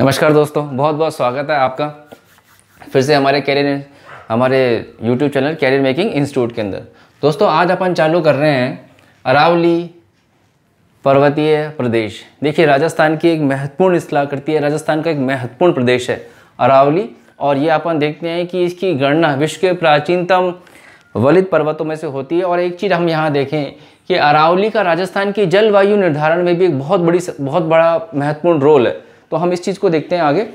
नमस्कार दोस्तों बहुत बहुत स्वागत है आपका फिर से हमारे कैरियर हमारे YouTube channel career making institute के अंदर दोस्तों आज अपन चालू कर रहे हैं अरावली पर्वतीय प्रदेश देखिए राजस्थान की एक महत्वपूर्ण इस्लाह करती है राजस्थान का एक महत्वपूर्ण प्रदेश है अरावली और ये अपन देखते हैं कि इसकी गणना विश्व के प्राचीनतम वलित पर्वतों में से होती है और एक चीज़ हम यहाँ देखें कि अरावली का राजस्थान की जलवायु निर्धारण में भी एक बहुत बड़ी बहुत बड़ा महत्वपूर्ण रोल है तो हम इस चीज़ को देखते हैं आगे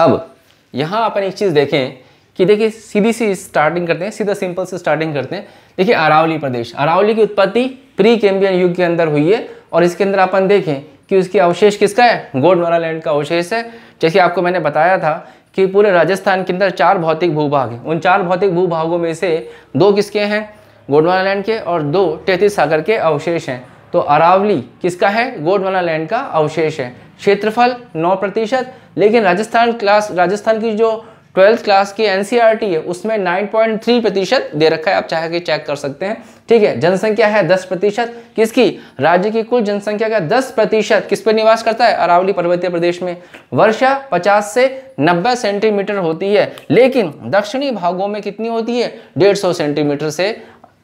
अब यहाँ अपन एक चीज़ देखें कि देखिए सीधी सी स्टार्टिंग करते हैं सीधा सिंपल से स्टार्टिंग करते हैं देखिए अरावली प्रदेश अरावली की उत्पत्ति प्री कैम्बियन युग के अंदर हुई है और इसके अंदर अपन देखें कि उसकी अवशेष किसका है गोडवारा लैंड का अवशेष है जैसे आपको मैंने बताया था कि पूरे राजस्थान के अंदर चार भौतिक भूभाग हैं उन चार भौतिक भूभागों में से दो किसके हैं गोडवारा लैंड के और दो तैतीस सागर के अवशेष हैं तो अरावली किसका है गोडवाना लैंड का अवशेष है क्षेत्रफल नौ प्रतिशत लेकिन राजस्थान क्लास राजस्थान की जो ट्वेल्थ क्लास की एन e है उसमें 9.3 प्रतिशत दे रखा है आप चाहे कि चेक कर सकते हैं ठीक है जनसंख्या है 10 प्रतिशत किसकी राज्य की कुल जनसंख्या का 10 प्रतिशत किस पर निवास करता है अरावली पर्वतीय प्रदेश में वर्षा 50 से 90 सेंटीमीटर होती है लेकिन दक्षिणी भागों में कितनी होती है डेढ़ सेंटीमीटर से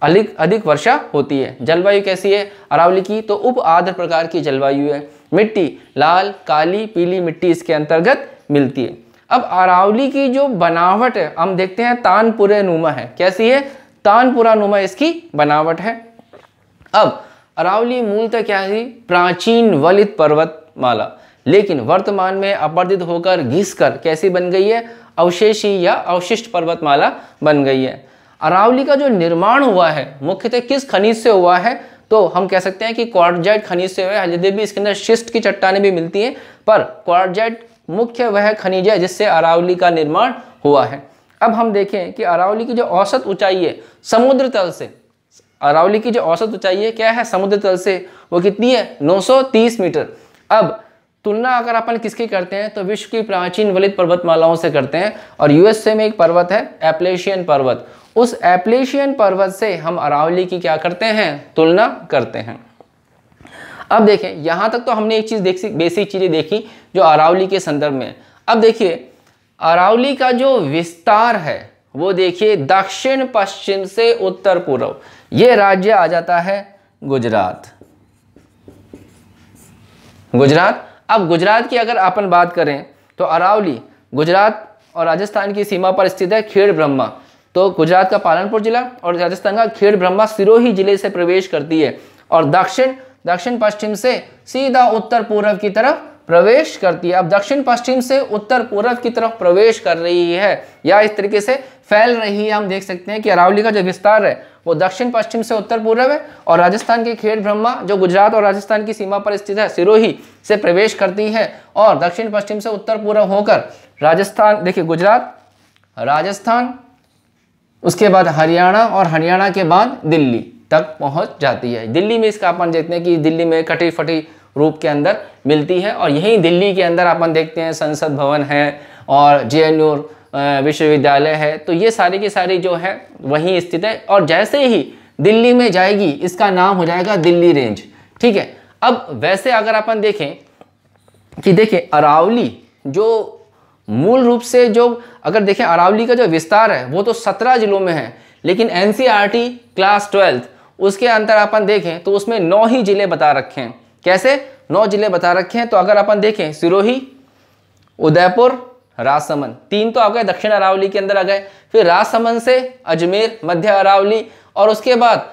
अधिक अधिक वर्षा होती है जलवायु कैसी है अरावली की तो उप आद्र प्रकार की जलवायु है मिट्टी लाल काली पीली मिट्टी इसके अंतर्गत मिलती है अब अरावली की जो बनावट है हम देखते हैं तानपुरे नुमा है कैसी है तानपुरा नुमा इसकी बनावट है अब अरावली मूलतः क्या है प्राचीन वलित पर्वत माला लेकिन वर्तमान में अपवर्धित होकर घिसकर कैसी बन गई है अवशेषी या अवशिष्ट पर्वतमाला बन गई है अरावली का जो निर्माण हुआ है मुख्यतः किस खनिज से हुआ है तो हम कह सकते हैं कि क्वारजाइट खनिज से हुआ है भी इसके अंदर शिष्ट की चट्टाने भी मिलती हैं पर क्वारजाइट मुख्य वह खनिज है जिससे अरावली का निर्माण हुआ है अब हम देखें कि अरावली की जो औसत ऊंचाई है समुद्र तल से अरावली की जो औसत ऊंचाई है क्या है समुद्र तल से वो कितनी है 930 मीटर अब तुलना अगर अपन किसकी करते हैं तो विश्व की प्राचीन वलित पर्वतमालाओं से करते हैं और यूएसए में एक पर्वत है एप्लेशियन पर्वत उस एप्लेशियन पर्वत से हम अरावली की क्या करते हैं तुलना करते हैं अब देखें यहां तक तो हमने एक चीज़ देखी बेसिक चीज़ें देखी जो अरावली के संदर्भ में अब देखिए अरावली का जो विस्तार है वो देखिए दक्षिण पश्चिम से उत्तर पूर्व ये राज्य आ जाता है गुजरात गुजरात अब गुजरात की अगर अपन बात करें तो अरावली गुजरात और राजस्थान की सीमा पर स्थित है खेड़ ब्रह्मा तो गुजरात का पालनपुर जिला और राजस्थान का खेड़ ब्रह्मा सिरोही जिले से प्रवेश करती है और दक्षिण दक्षिण पश्चिम से सीधा उत्तर पूर्व की तरफ प्रवेश करती है अब दक्षिण पश्चिम से उत्तर पूर्व की तरफ प्रवेश कर रही है या इस तरीके से फैल रही है हम देख सकते हैं कि अरावली का जो विस्तार है वो दक्षिण पश्चिम से उत्तर पूर्व है और राजस्थान के खेड़ ब्रह्मा जो गुजरात और राजस्थान की सीमा पर स्थित है सिरोही से प्रवेश करती है और दक्षिण पश्चिम से उत्तर पूर्व होकर राजस्थान देखिए गुजरात राजस्थान उसके बाद हरियाणा और हरियाणा के बाद दिल्ली तक पहुंच जाती है दिल्ली में इसका अपन देखते हैं कि दिल्ली में कटी फटी रूप के अंदर मिलती है और यहीं दिल्ली के अंदर अपन देखते हैं संसद भवन है और जे विश्वविद्यालय है तो ये सारी की सारी जो है वहीं स्थित है और जैसे ही दिल्ली में जाएगी इसका नाम हो जाएगा दिल्ली रेंज ठीक है अब वैसे अगर अपन देखें कि देखिए अरावली जो मूल रूप से जो अगर देखें अरावली का जो विस्तार है वो तो सत्रह जिलों में है लेकिन एन क्लास ट्वेल्थ उसके अंतर अपन देखें तो उसमें नौ ही जिले बता रखे हैं कैसे नौ जिले बता रखे हैं तो अगर अपन देखें सिरोही उदयपुर राजसमंद तीन तो आ गए दक्षिण अरावली के अंदर आ गए फिर राजसमंद से अजमेर मध्य अरावली और उसके बाद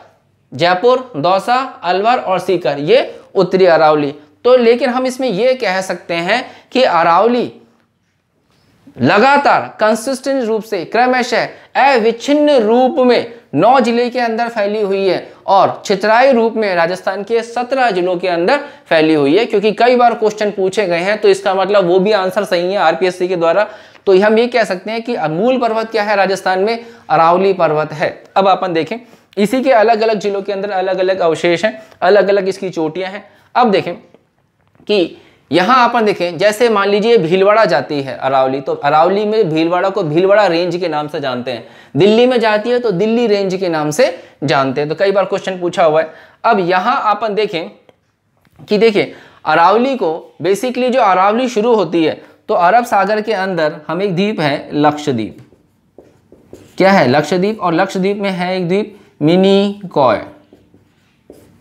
जयपुर दौसा अलवर और सीकर ये उत्तरी अरावली तो लेकिन हम इसमें ये कह सकते हैं कि अरावली लगातार कंसिस्टेंट रूप से क्रमशः अविच्छिन्न रूप में नौ जिले के अंदर फैली हुई है और चित्राई रूप में राजस्थान के सत्रह जिलों के अंदर फैली हुई है क्योंकि कई बार क्वेश्चन पूछे गए हैं तो इसका मतलब वो भी आंसर सही है आरपीएससी के द्वारा तो हम ये कह सकते हैं कि अमूल पर्वत क्या है राजस्थान में अरावली पर्वत है अब अपन देखें इसी के अलग अलग जिलों के अंदर अलग अलग अवशेष हैं अलग अलग इसकी चोटियां हैं अब देखें कि यहाँ अपन देखें जैसे मान लीजिए भीलवाड़ा जाती है अरावली तो अरावली में भीलवाड़ा को भीलवाड़ा रेंज के नाम से जानते हैं दिल्ली में जाती है तो दिल्ली रेंज के नाम से जानते हैं तो कई बार क्वेश्चन पूछा हुआ है अब यहाँ अपन देखें कि देखिए अरावली को बेसिकली जो अरावली शुरू होती है तो अरब सागर के अंदर हम एक द्वीप है लक्षद्वीप क्या है लक्षद्वीप और लक्षद्वीप में है एक द्वीप मिनी कॉय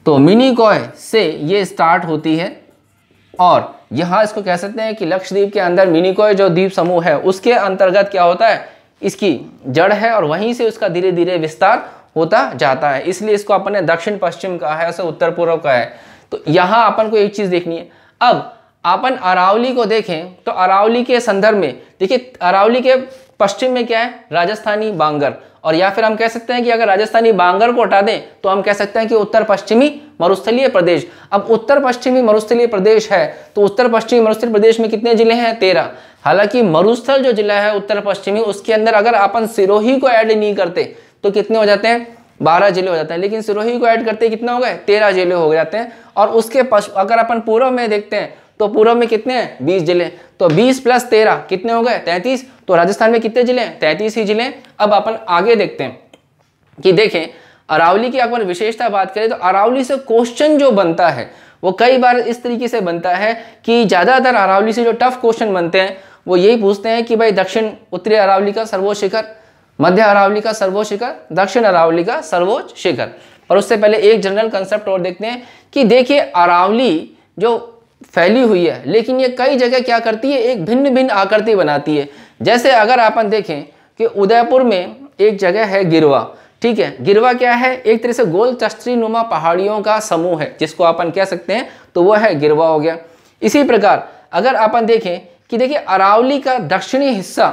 तो मिनी कॉय से ये स्टार्ट होती है और यहां इसको कह सकते हैं कि लक्षद्वीप के अंदर मिनिकोय जो द्वीप समूह है उसके अंतर्गत क्या होता है इसकी जड़ है और वहीं से उसका धीरे धीरे विस्तार होता जाता है इसलिए इसको अपन ने दक्षिण पश्चिम कहा है उसे उत्तर पूर्व कहा है तो यहाँ अपन को एक चीज़ देखनी है अब अपन अरावली को देखें तो अरावली के संदर्भ में देखिए अरावली के पश्चिम में क्या है राजस्थानी बांगर और या फिर हम कह सकते हैं कि अगर राजस्थानी बांगर को हटा दें तो हम कह सकते हैं कि उत्तर पश्चिमी मरुस्थलीय प्रदेश अब उत्तर पश्चिमी मरुस्थलीय प्रदेश है तो उत्तर पश्चिमी मरुस्थलीय प्रदेश में कितने जिले हैं तेरह हालांकि मरुस्थल जो जिला है उत्तर पश्चिमी उसके अंदर अगर अपन सिरोही को ऐड नहीं करते तो कितने हो जाते हैं बारह जिले हो जाते हैं लेकिन सिरोही को ऐड करते कितना हो गए तेरह जिले हो जाते हैं और उसके पश्च अगर अपन पूर्व में देखते हैं तो पूर्व में कितने हैं बीस जिले तो बीस प्लस तेरह कितने हो गए तैतीस तो राजस्थान में कितने जिले हैं तैतीस ही जिले अब अपन आगे देखते हैं कि देखें अरावली की अगर विशेषता बात करें तो अरावली से क्वेश्चन जो बनता है वो कई बार इस तरीके से बनता है कि ज़्यादातर अरावली से जो टफ क्वेश्चन बनते हैं वो यही पूछते हैं कि भाई दक्षिण उत्तरी अरावली का सर्वोच्च शिखर मध्य अरावली का सर्वोच्च शिखर दक्षिण अरावली का सर्वोच्च शिखर और उससे पहले एक जनरल कंसेप्ट और देखते हैं कि देखिए अरावली जो फैली हुई है लेकिन ये कई जगह क्या करती है एक भिन्न भिन्न आकृति बनाती है जैसे अगर अपन देखें कि उदयपुर में एक जगह है गिरवा ठीक है गिरवा क्या है एक तरह से गोल चस्त्री नुमा पहाड़ियों का समूह है जिसको अपन कह सकते हैं तो वह है गिरवा हो गया इसी प्रकार अगर अपन देखें कि देखिए अरावली का दक्षिणी हिस्सा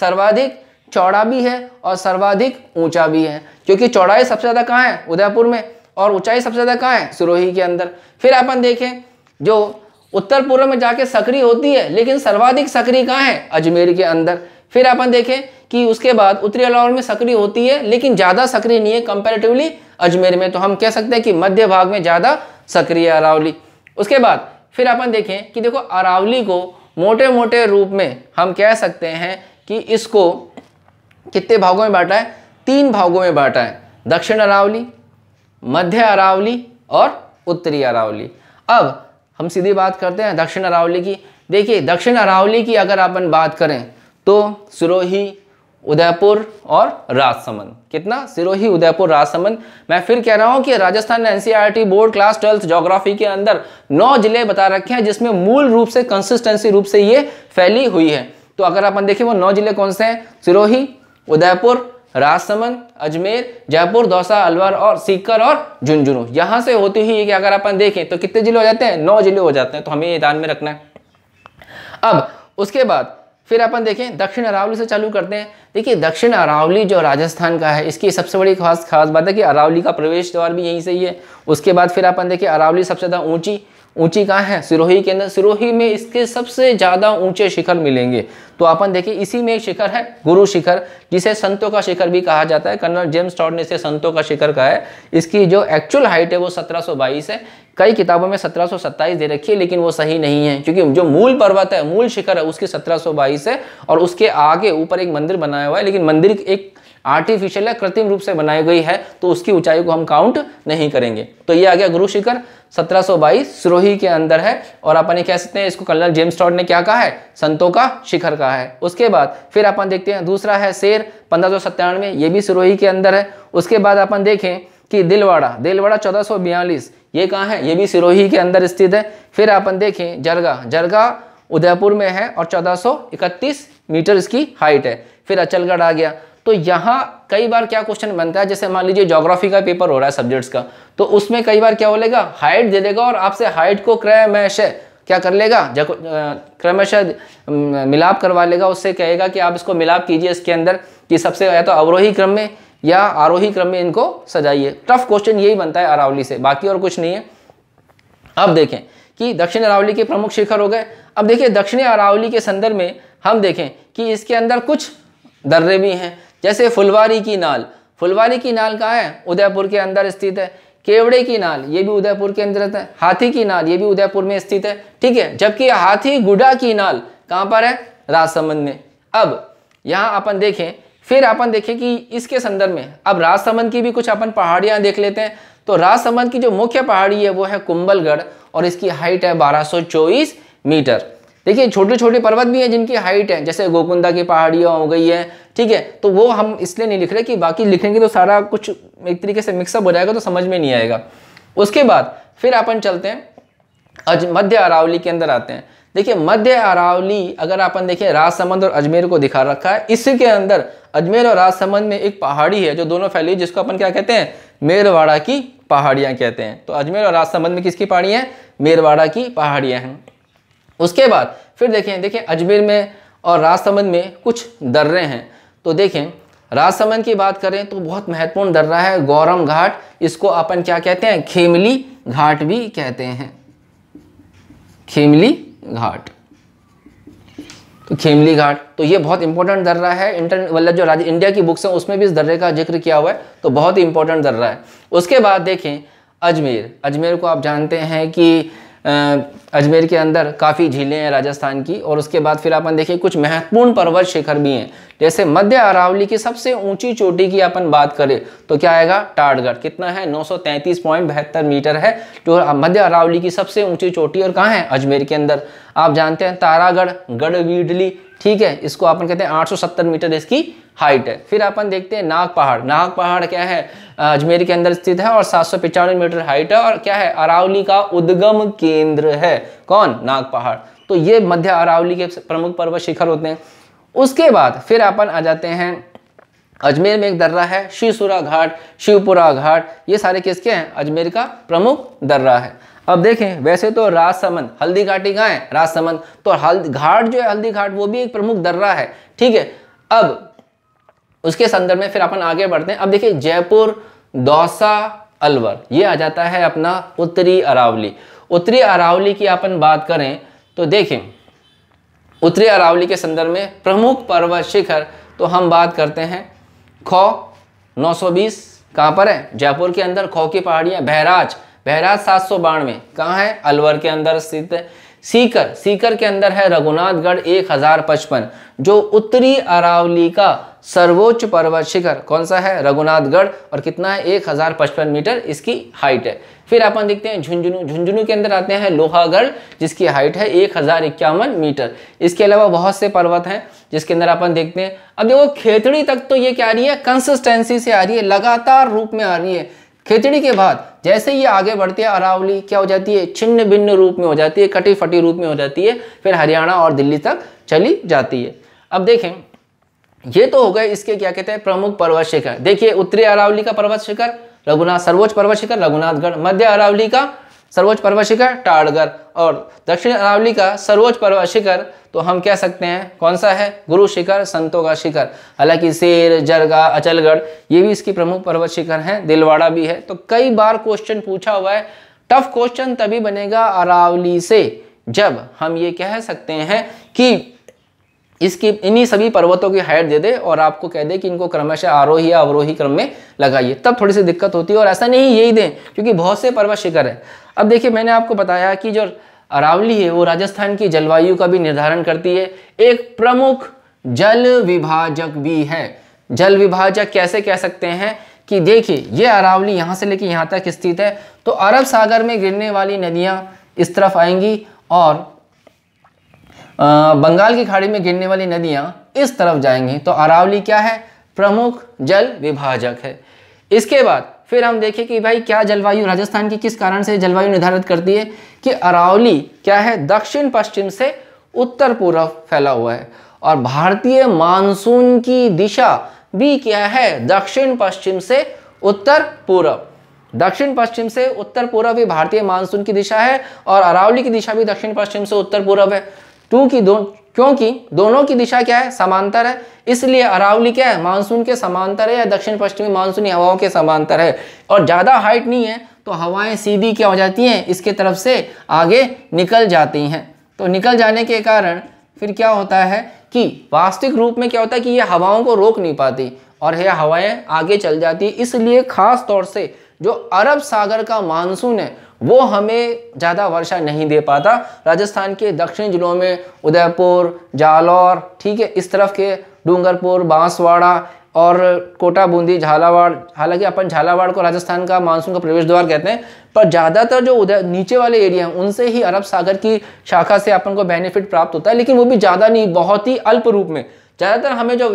सर्वाधिक चौड़ा भी है और सर्वाधिक ऊंचा भी है क्योंकि चौड़ाई सबसे ज़्यादा कहाँ है उदयपुर में और ऊंचाई सबसे ज़्यादा कहाँ है सिरोही के अंदर फिर अपन देखें जो उत्तर पूर्व में जाके सक्रिय होती है लेकिन सर्वाधिक सक्रिय कहाँ है अजमेर के अंदर फिर अपन देखें कि उसके बाद उत्तरी अलावर में सक्रिय होती है लेकिन ज़्यादा सक्रिय नहीं है कंपेरेटिवली अजमेर में तो हम कह सकते हैं कि मध्य भाग में ज़्यादा सक्रिय अरावली उसके बाद फिर अपन देखें कि देखो अरावली को मोटे मोटे रूप में हम कह सकते हैं कि इसको कितने भागों में बांटा है तीन भागों में बांटा है दक्षिण अरावली मध्य अरावली और उत्तरी अरावली अब हम सीधी बात करते हैं दक्षिण अरावली की देखिए दक्षिण अरावली की अगर अपन बात करें तो सिरोही उदयपुर और राजसमंद कितना सिरोही उदयपुर राजसमंद मैं फिर कह रहा हूं कि राजस्थान ने NCERT board class twelfth geography के अंदर नौ जिले बता रखे हैं जिसमें मूल रूप से कंसिस्टेंसी रूप से ये फैली हुई है तो अगर अपन देखें वो नौ जिले कौन से हैं सिरोही उदयपुर राजसमंद अजमेर जयपुर दौसा अलवर और सीकर और झुंझुनू यहां से होती हुई कि अगर अपन देखें तो कितने जिले हो जाते हैं नौ जिले हो जाते हैं तो हमें ये ध्यान में रखना है अब उसके बाद फिर अपन देखें दक्षिण अरावली से चालू करते हैं देखिए दक्षिण अरावली जो राजस्थान का है इसकी सबसे बड़ी खास खास बात है कि अरावली का प्रवेश द्वार भी यहीं से ही है उसके बाद फिर अपन देखिए अरावली सबसे ज़्यादा ऊंची ऊंची कहाँ है सिरोही के अंदर सिरोही में इसके सबसे ज़्यादा ऊंचे शिखर मिलेंगे तो अपन देखिए इसी में एक शिखर है गुरु शिखर जिसे संतों का शिखर भी कहा जाता है कर्नल जेम्स टॉड ने इसे संतों का शिखर कहा है इसकी जो एक्चुअल हाइट है वो 1722 है कई किताबों में 1727 दे रखी है लेकिन वो सही नहीं है क्योंकि जो मूल पर्वत है मूल शिखर है उसकी सत्रह है और उसके आगे ऊपर एक मंदिर बनाया हुआ है लेकिन मंदिर एक आर्टिफिशियल या कृत्रिम रूप से बनाई गई है तो उसकी ऊंचाई को हम काउंट नहीं करेंगे तो ये आ गया गुरु शिखर 1722 सिरोही के अंदर है और अपन ये कह सकते हैं इसको कर्नल जेम्स टॉड ने क्या कहा है संतों का शिखर कहा है उसके बाद फिर अपन देखते हैं दूसरा है शेर पंद्रह में ये भी सिरोही के अंदर है उसके बाद अपन देखें कि दिलवाड़ा दिलवाड़ा चौदह ये कहाँ है ये भी सिरोही के अंदर स्थित है फिर अपन देखें जरगा जरगा उदयपुर में है और 1431 मीटर इसकी हाइट है फिर अचलगढ़ आ गया तो यहाँ कई बार क्या क्वेश्चन बनता है जैसे मान लीजिए जोग्राफी का पेपर हो रहा है सब्जेक्ट्स का तो उसमें कई बार क्या हो लेगा हाइट दे देगा और आपसे हाइट को क्रमश क्या कर लेगा क्रमशः मिलाप करवा लेगा उससे कहेगा कि आप इसको मिलाप कीजिए इसके अंदर कि सबसे या तो अवरोही क्रम में या आरोही क्रम में इनको सजाइए टफ क्वेश्चन यही बनता है अरावली से बाकी और कुछ नहीं है अब देखें कि दक्षिण अरावली के प्रमुख शिखर हो गए अब देखिए दक्षिणी अरावली के संदर्भ में हम देखें कि इसके अंदर कुछ दर्रे भी हैं जैसे फुलवारी की नाल फुलवारी की नाल कहाँ है उदयपुर के अंदर स्थित है केवड़े की नाल ये भी उदयपुर के अंदर है हाथी की नाल ये भी उदयपुर में स्थित है ठीक है जबकि हाथी गुडा की नाल कहाँ पर है राजसमंद में अब यहाँ अपन देखें फिर अपन देखें कि इसके संदर्भ में अब राजसमंद की भी कुछ अपन पहाड़ियाँ देख लेते हैं तो राजसमंद की जो मुख्य पहाड़ी है वो है कुंबलगढ़ और इसकी हाइट है बारह मीटर देखिए छोटे छोटे पर्वत भी हैं जिनकी हाइट है जैसे गोकुंदा की पहाड़ियाँ हो गई है ठीक है तो वो हम इसलिए नहीं लिख रहे कि बाकी लिखेंगे तो सारा कुछ एक तरीके से मिक्सअप हो जाएगा तो समझ में नहीं आएगा उसके बाद फिर अपन चलते हैं अज मध्य अरावली के अंदर आते हैं देखिए मध्य अरावली अगर अपन देखें राजसमंद और अजमेर को दिखा रखा है इसके अंदर अजमेर और राजसमंद में एक पहाड़ी है जो दोनों फैली हुई जिसको अपन क्या कहते हैं मेरवाड़ा की पहाड़ियाँ कहते हैं तो अजमेर और राजसमंद में किसकी पहाड़ी है मेरवाड़ा की पहाड़ियाँ हैं उसके बाद फिर देखें देखें अजमेर में और राजसमंद में कुछ दर्रे हैं तो देखें राजसमंद की बात करें तो बहुत महत्वपूर्ण दर्रा है गौरम घाट इसको अपन क्या कहते हैं खेमली घाट भी कहते हैं खेमली घाट तो खेमली घाट तो ये बहुत इंपॉर्टेंट दर्रा है इंटर मतलब जो राज्य इंडिया की बुक्स हैं उसमें भी इस दर्रे का जिक्र किया हुआ है तो बहुत ही इंपॉर्टेंट दर्रा है उसके बाद देखें अजमेर अजमेर को आप जानते हैं कि अजमेर के अंदर काफ़ी झीलें हैं राजस्थान की और उसके बाद फिर आपन देखिए कुछ महत्वपूर्ण पर्वत शिखर भी हैं जैसे मध्य अरावली की सबसे ऊंची चोटी की अपन बात करें तो क्या आएगा टाटगढ़ कितना है नौ मीटर है जो मध्य अरावली की सबसे ऊंची चोटी और कहाँ है अजमेर के अंदर आप जानते हैं तारागढ़ गढ़वीडली ठीक है इसको अपन कहते हैं 870 मीटर इसकी हाइट है फिर अपन देखते हैं नाग पहाड़ नाग पहाड़ क्या है अजमेर के अंदर स्थित है और सात मीटर हाइट है और क्या है अरावली का उद्गम केंद्र है कौन नाग पहाड़ तो ये मध्य अरावली के प्रमुख पर्वत शिखर होते हैं उसके बाद फिर अपन आ जाते हैं अजमेर में एक दर्रा है शिवसुरा घाट शिवपुरा घाट ये सारे किसके हैं अजमेर का प्रमुख दर्रा है अब देखें वैसे तो राजसमंद हल्दी घाटी कहाँ है राजसमंद तो हल्दी घाट जो है हल्दी घाट वो भी एक प्रमुख दर्रा है ठीक है अब उसके संदर्भ में फिर अपन आगे बढ़ते हैं अब देखिए जयपुर दौसा अलवर ये आ जाता है अपना उत्तरी अरावली उत्तरी अरावली की अपन बात करें तो देखें उत्तरी अरावली के संदर्भ में प्रमुख पर्वत शिखर तो हम बात करते हैं खो 920 कहाँ पर है जयपुर के अंदर खो की पहाड़ियाँ बहराज बहराज सात सौ बानवे कहाँ है अलवर के अंदर स्थित है सीकर सीकर के अंदर है रघुनाथगढ़ एक हजार पचपन जो उत्तरी अरावली का सर्वोच्च पर्वत शिखर कौन सा है रघुनाथगढ़ और कितना है एक हजार पचपन मीटर इसकी हाइट है फिर अपन देखते हैं झुंझुनू झुंझुनू के अंदर आते हैं लोहागढ़ जिसकी हाइट है एक हजार इक्यावन मीटर इसके अलावा बहुत से पर्वत हैं जिसके अंदर अपन देखते हैं अब देखो खेतड़ी तक तो ये क्या आ रही है कंसिस्टेंसी से आ रही है लगातार रूप में आ रही है खिचड़ी के बाद जैसे ये आगे बढ़ती है अरावली क्या हो जाती है छिन्न भिन्न रूप में हो जाती है कटी फटी रूप में हो जाती है फिर हरियाणा और दिल्ली तक चली जाती है अब देखें ये तो हो गए इसके क्या कहते हैं प्रमुख पर्वत शिखर देखिए उत्तरी अरावली का पर्वत शिखर रघुनाथ सर्वोच्च पर्वत शिखर रघुनाथगढ़ मध्य अरावली का सर्वोच्च पर्वत शिखर टाड़गर और दक्षिण अरावली का सर्वोच्च पर्वत शिखर तो हम कह सकते हैं कौन सा है गुरु शिखर संतों का शिखर हालांकि शेर जरगा अचलगढ़ ये भी इसकी प्रमुख पर्वत शिखर हैं दिलवाड़ा भी है तो कई बार क्वेश्चन पूछा हुआ है टफ क्वेश्चन तभी बनेगा अरावली से जब हम ये कह सकते हैं कि इसकी इन्हीं सभी पर्वतों की हाइट दे दे और आपको कह दे कि इनको क्रमशः आरोही या अवरोही क्रम में लगाइए तब थोड़ी सी दिक्कत होती है और ऐसा नहीं यही दें क्योंकि बहुत से पर्वत शिखर है अब देखिए मैंने आपको बताया कि जो अरावली है वो राजस्थान की जलवायु का भी निर्धारण करती है एक प्रमुख जल विभाजक भी है जल विभाजक कैसे कह सकते हैं कि देखिए ये अरावली यहाँ से लेकर यहाँ तक स्थित है तो अरब सागर में गिरने वाली नदियाँ इस तरफ आएंगी और बंगाल की खाड़ी में गिरने वाली नदियां इस तरफ जाएंगी तो अरावली क्या है प्रमुख जल विभाजक है इसके बाद फिर हम देखें कि भाई क्या जलवायु राजस्थान की किस कारण से जलवायु निर्धारित करती है कि अरावली क्या है दक्षिण पश्चिम से उत्तर पूर्व फैला हुआ है और भारतीय मानसून की दिशा भी क्या है दक्षिण पश्चिम से उत्तर पूर्व दक्षिण पश्चिम से उत्तर पूर्व ही भारतीय मानसून की दिशा है और अरावली की दिशा भी दक्षिण पश्चिम से उत्तर पूर्व है टू की दो क्योंकि दोनों की दिशा क्या है समांतर है इसलिए अरावली क्या है मानसून के समांतर है या दक्षिण पश्चिमी मानसूनी हवाओं के समांतर है और ज़्यादा हाइट नहीं है तो हवाएं सीधी क्या हो जाती हैं इसके तरफ से आगे निकल जाती हैं तो निकल जाने के कारण फिर क्या होता है कि वास्तविक रूप में क्या होता है कि ये हवाओं को रोक नहीं पाती और यह हवाएं आगे चल जाती इसलिए खास तौर से जो अरब सागर का मानसून है वो हमें ज़्यादा वर्षा नहीं दे पाता राजस्थान के दक्षिणी जिलों में उदयपुर जालौर ठीक है इस तरफ के डूंगरपुर बांसवाड़ा और कोटा बूंदी झालावाड़ हालांकि अपन झालावाड़ को राजस्थान का मानसून का प्रवेश द्वार कहते हैं पर ज़्यादातर जो उधर नीचे वाले एरिया हैं उनसे ही अरब सागर की शाखा से अपन को बेनिफिट प्राप्त होता है लेकिन वो भी ज़्यादा नहीं बहुत ही अल्प रूप में ज़्यादातर हमें जो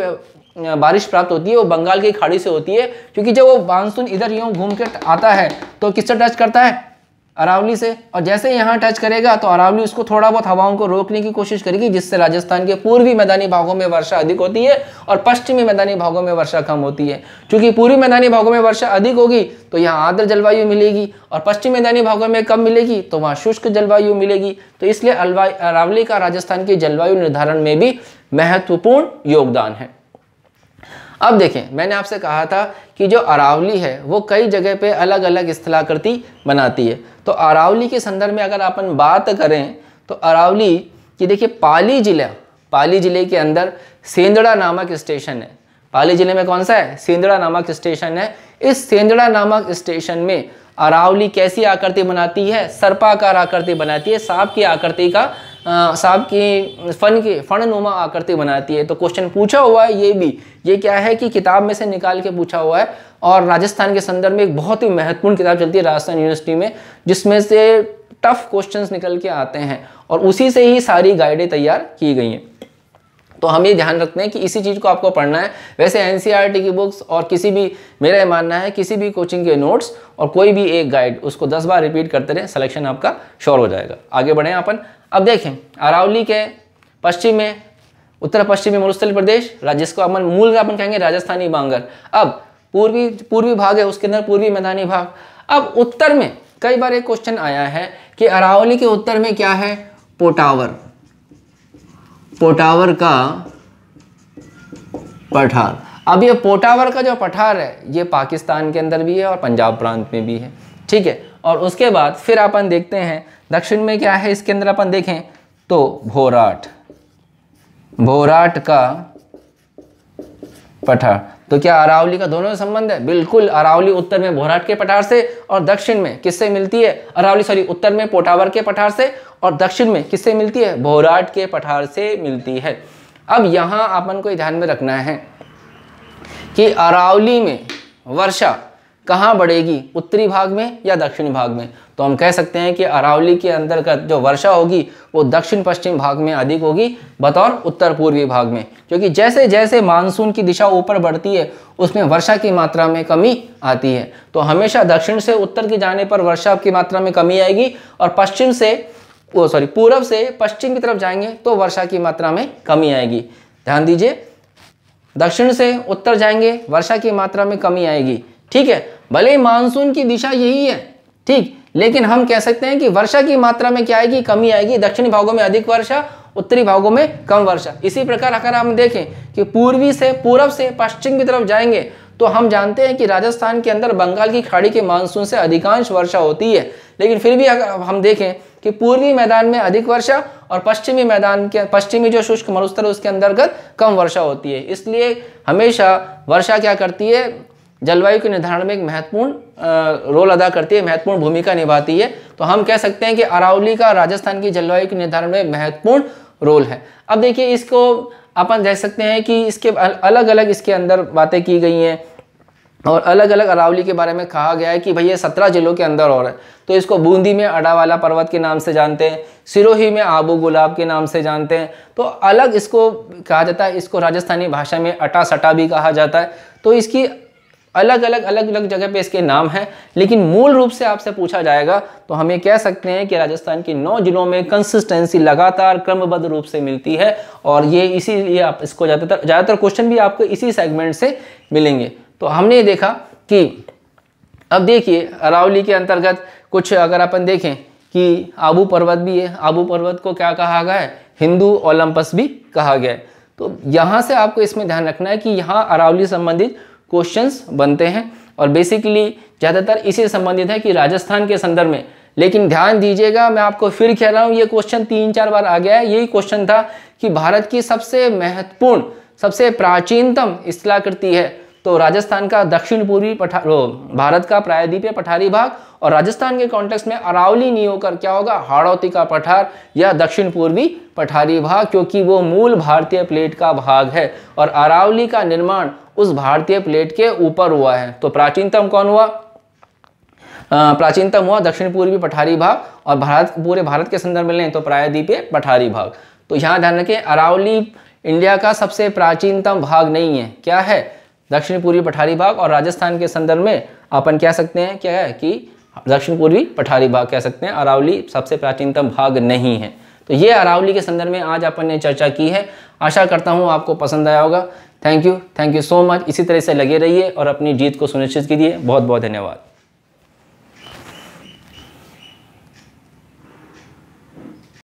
बारिश प्राप्त होती है वो बंगाल की खाड़ी से होती है क्योंकि जब वो मानसून इधर यूँ घूम के आता है तो किससे टच करता है अरावली से और जैसे यहाँ टच करेगा तो अरावली उसको थोड़ा बहुत हवाओं को रोकने की कोशिश करेगी जिससे राजस्थान के पूर्वी मैदानी भागों में वर्षा अधिक होती है और पश्चिमी मैदानी भागों में वर्षा कम होती है क्योंकि पूर्वी मैदानी भागों में वर्षा अधिक होगी तो यहाँ आर्द्र जलवायु मिलेगी और पश्चिमी मैदानी भागों में कम मिलेगी तो वहाँ शुष्क जलवायु मिलेगी तो इसलिए अरावली का राजस्थान की जलवायु निर्धारण में भी महत्वपूर्ण योगदान है अब देखें मैंने आपसे कहा था कि जो अरावली है वो कई जगह पे अलग अलग स्थलाकृति बनाती है तो अरावली के संदर्भ में अगर अपन बात करें तो अरावली की देखिए पाली जिला पाली ज़िले के अंदर सेंदड़ा नामक स्टेशन है पाली ज़िले में कौन सा है सेंदड़ा नामक स्टेशन है इस सेंदड़ा नामक स्टेशन में अरावली कैसी आकृति बनाती है सर्पाकार आकृति बनाती है सांप की आकृति का साहब की फ़न के फ़न नुमा आकृति बनाती है तो क्वेश्चन पूछा हुआ है ये भी ये क्या है कि किताब में से निकाल के पूछा हुआ है और राजस्थान के संदर्भ में एक बहुत ही महत्वपूर्ण किताब चलती है राजस्थान यूनिवर्सिटी में जिसमें से टफ क्वेश्चंस निकल के आते हैं और उसी से ही सारी गाइडें तैयार की गई हैं तो हम ये ध्यान रखते हैं कि इसी चीज़ को आपको पढ़ना है वैसे एन e की बुक्स और किसी भी मेरा ये मानना है किसी भी कोचिंग के नोट्स और कोई भी एक गाइड उसको दस बार रिपीट करते रहें सिलेक्शन आपका श्योर हो जाएगा आगे बढ़ें अपन अब देखें अरावली के पश्चिम में उत्तर पश्चिमी मरुस्थल प्रदेश जिसको अपन मूल अपन कहेंगे राजस्थानी बांगर अब पूर्वी पूर्वी भाग है उसके अंदर पूर्वी मैदानी भाग अब उत्तर में कई बार एक क्वेश्चन आया है कि अरावली के उत्तर में क्या है पोटावर पोटावर का पठार अब ये पोटावर का जो पठार है ये पाकिस्तान के अंदर भी है और पंजाब प्रांत में भी है ठीक है और उसके बाद फिर अपन देखते हैं दक्षिण में क्या है इसके अंदर अपन देखें तो भोराट भोराट का पठार तो क्या अरावली का दोनों संबंध है बिल्कुल अरावली उत्तर में भोराट के पठार से और दक्षिण में किससे मिलती है अरावली सॉरी उत्तर में पोटावर के पठार से और दक्षिण में किससे मिलती है भोराट के पठार से मिलती है अब यहाँ अपन को ध्यान में रखना है कि अरावली में वर्षा कहाँ बढ़ेगी उत्तरी भाग में या दक्षिणी भाग में तो हम कह सकते हैं कि अरावली के अंतर्गत जो वर्षा होगी वो दक्षिण पश्चिम भाग में अधिक होगी बतौर उत्तर पूर्वी भाग में क्योंकि जैसे जैसे मानसून की दिशा ऊपर बढ़ती है उसमें वर्षा की मात्रा में कमी आती है तो हमेशा दक्षिण से उत्तर के जाने पर वर्षा की मात्रा में कमी आएगी और पश्चिम से वो सॉरी पूर्व से पश्चिम की तरफ जाएंगे तो वर्षा की मात्रा में कमी आएगी ध्यान दीजिए दक्षिण से उत्तर जाएंगे वर्षा की मात्रा में कमी आएगी ठीक है भले मानसून की दिशा यही है ठीक लेकिन हम कह सकते हैं कि वर्षा की मात्रा में क्या आएगी कमी आएगी दक्षिणी भागों में अधिक वर्षा उत्तरी भागों में कम वर्षा इसी प्रकार अगर हम देखें कि पूर्वी से पूर्व से पश्चिम की तरफ जाएंगे तो हम जानते हैं कि राजस्थान के अंदर बंगाल की खाड़ी के मानसून से अधिकांश वर्षा होती है लेकिन फिर भी अगर हम देखें कि पूर्वी मैदान में अधिक वर्षा और पश्चिमी मैदान के पश्चिमी जो शुष्क मरुस्थल उसके अंतर्गत कम वर्षा होती है इसलिए हमेशा वर्षा क्या करती है जलवायु के निर्धारण में एक महत्वपूर्ण रोल अदा करती है महत्वपूर्ण भूमिका निभाती है तो हम कह सकते हैं कि अरावली का राजस्थान की जलवायु के निर्धारण में महत्वपूर्ण रोल है अब देखिए इसको अपन देख सकते हैं कि इसके अलग अलग इसके अंदर बातें की गई हैं और अलग अलग अरावली के बारे में कहा गया है कि भैया सत्रह जिलों के अंदर और है तो इसको बूंदी में अडावाला पर्वत के नाम से जानते हैं सिरोही में आबू गुलाब के नाम से जानते हैं तो अलग इसको कहा जाता है इसको राजस्थानी भाषा में अटा सटा भी कहा जाता है तो इसकी अलग अलग अलग अलग जगह पे इसके नाम हैं लेकिन मूल रूप से आपसे पूछा जाएगा तो हम ये कह सकते हैं कि राजस्थान के नौ जिलों में कंसिस्टेंसी लगातार क्रमबद्ध रूप से मिलती है और ये इसीलिए आप इसको ज़्यादातर ज़्यादातर क्वेश्चन भी आपको इसी सेगमेंट से मिलेंगे तो हमने देखा कि अब देखिए अरावली के अंतर्गत कुछ अगर अपन देखें कि आबू पर्वत भी है आबू पर्वत को क्या कहा गया है हिंदू ओलंपस भी कहा गया है तो यहाँ से आपको इसमें ध्यान रखना है कि यहाँ अरावली संबंधित क्वेश्चंस बनते हैं और बेसिकली ज़्यादातर इसी संबंधित है कि राजस्थान के संदर्भ में लेकिन ध्यान दीजिएगा मैं आपको फिर कह रहा हूँ ये क्वेश्चन तीन चार बार आ गया है यही क्वेश्चन था कि भारत की सबसे महत्वपूर्ण सबसे प्राचीनतम स्थलाकृति है तो राजस्थान का दक्षिण पूर्वी भारत का प्रायद्वीपीय पठारी भाग और राजस्थान के कॉन्टेक्स्ट में अरावली नहीं होकर क्या होगा हाड़ौती का पठार या दक्षिण पूर्वी पठारी भाग क्योंकि वो मूल भारतीय प्लेट का भाग है और अरावली का निर्माण उस भारतीय प्लेट के ऊपर हुआ है तो प्राचीनतम कौन हुआ प्राचीनतम हुआ दक्षिण पूर्वी पठारी भाग और भारत पूरे भारत के संदर्भ में लें तो प्रायद्वीपीय पठारी भाग तो यहाँ ध्यान रखें अरावली इंडिया का सबसे प्राचीनतम भाग नहीं है क्या है दक्षिण पूर्वी पठारी भाग और राजस्थान के संदर्भ में अपन कह सकते हैं क्या है कि दक्षिण पूर्वी पठारी भाग कह सकते हैं अरावली सबसे प्राचीनतम भाग नहीं है तो ये अरावली के संदर्भ में आज अपन ने चर्चा की है आशा करता हूँ आपको पसंद आया होगा thank you thank you so much इसी तरह से लगे रहिए और अपनी जीत को सुनिश्चित कीजिए बहुत बहुत धन्यवाद